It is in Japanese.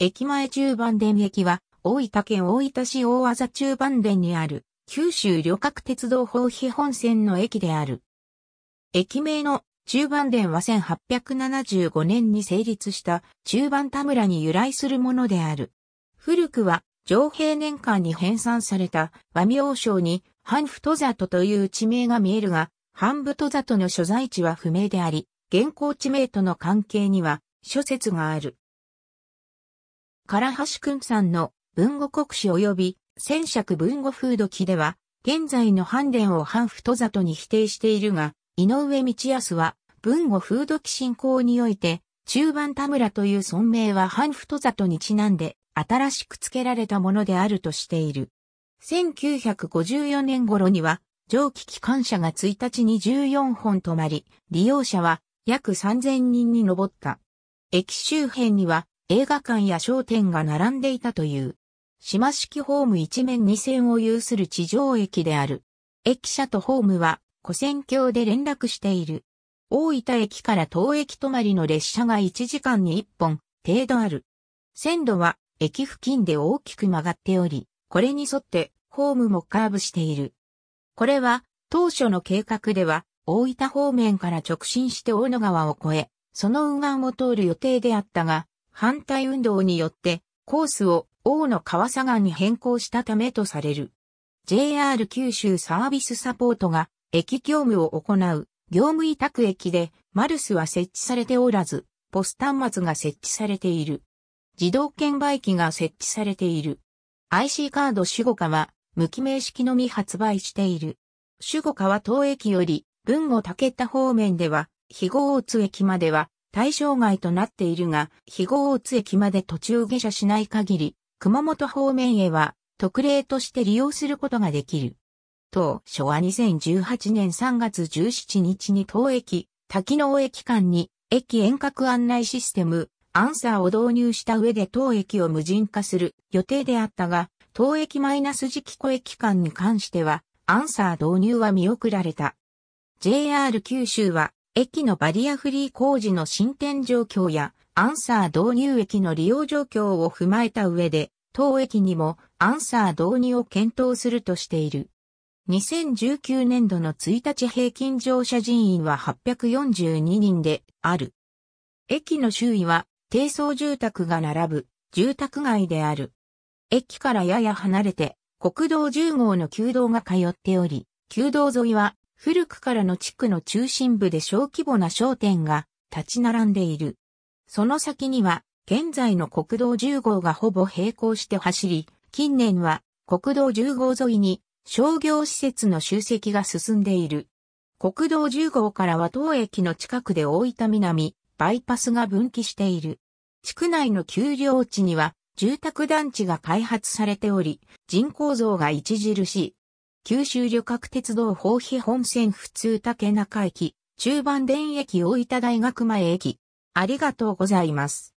駅前中盤田駅は、大分県大分市大和中盤田にある、九州旅客鉄道法比本線の駅である。駅名の中盤田は1875年に成立した中盤田村に由来するものである。古くは、上平年間に編纂された和名称に、半太里という地名が見えるが、半太里の所在地は不明であり、現行地名との関係には諸説がある。唐橋くんさんの文語国史及び戦尺文語風土記では、現在の判伝を半太里に否定しているが、井上道康は文語風土記進行において、中盤田村という尊名は半太里にちなんで新しく付けられたものであるとしている。1954年頃には、蒸気機関車が1日に14本止まり、利用者は約3000人に上った。駅周辺には映画館や商店が並んでいたという。島式ホーム一面二線を有する地上駅である。駅舎とホームは、古線橋で連絡している。大分駅から当駅止まりの列車が1時間に1本程度ある。線路は駅付近で大きく曲がっており、これに沿ってホームもカーブしている。これは当初の計画では大分方面から直進して大野川を越え、その右岸を通る予定であったが、反対運動によってコースを王の川左岸に変更したためとされる。JR 九州サービスサポートが駅業務を行う業務委託駅でマルスは設置されておらず、ポス端末が設置されている。自動券売機が設置されている。IC カード守護課は無記名式のみ発売している。守護課は当駅より文後竹田方面では、肥後大津駅までは対象外となっているが、肥後大津駅まで途中下車しない限り、熊本方面へは特例として利用することができる。当初は2018年3月17日に当駅、滝野駅間に駅遠隔案内システム、アンサーを導入した上で当駅を無人化する予定であったが、当駅マイナス時期小駅間に関しては、アンサー導入は見送られた。JR 九州は駅のバリアフリー工事の進展状況や、アンサー導入駅の利用状況を踏まえた上で、当駅にもアンサー導入を検討するとしている。2019年度の1日平均乗車人員は842人である。駅の周囲は低層住宅が並ぶ住宅街である。駅からやや離れて国道10号の旧道が通っており、旧道沿いは古くからの地区の中心部で小規模な商店が立ち並んでいる。その先には、現在の国道10号がほぼ並行して走り、近年は国道10号沿いに商業施設の集積が進んでいる。国道10号からは当駅の近くで大分南、バイパスが分岐している。地区内の丘陵地には住宅団地が開発されており、人口増が著しい。九州旅客鉄道法費本線普通竹中駅、中盤電駅大分大学前駅。ありがとうございます。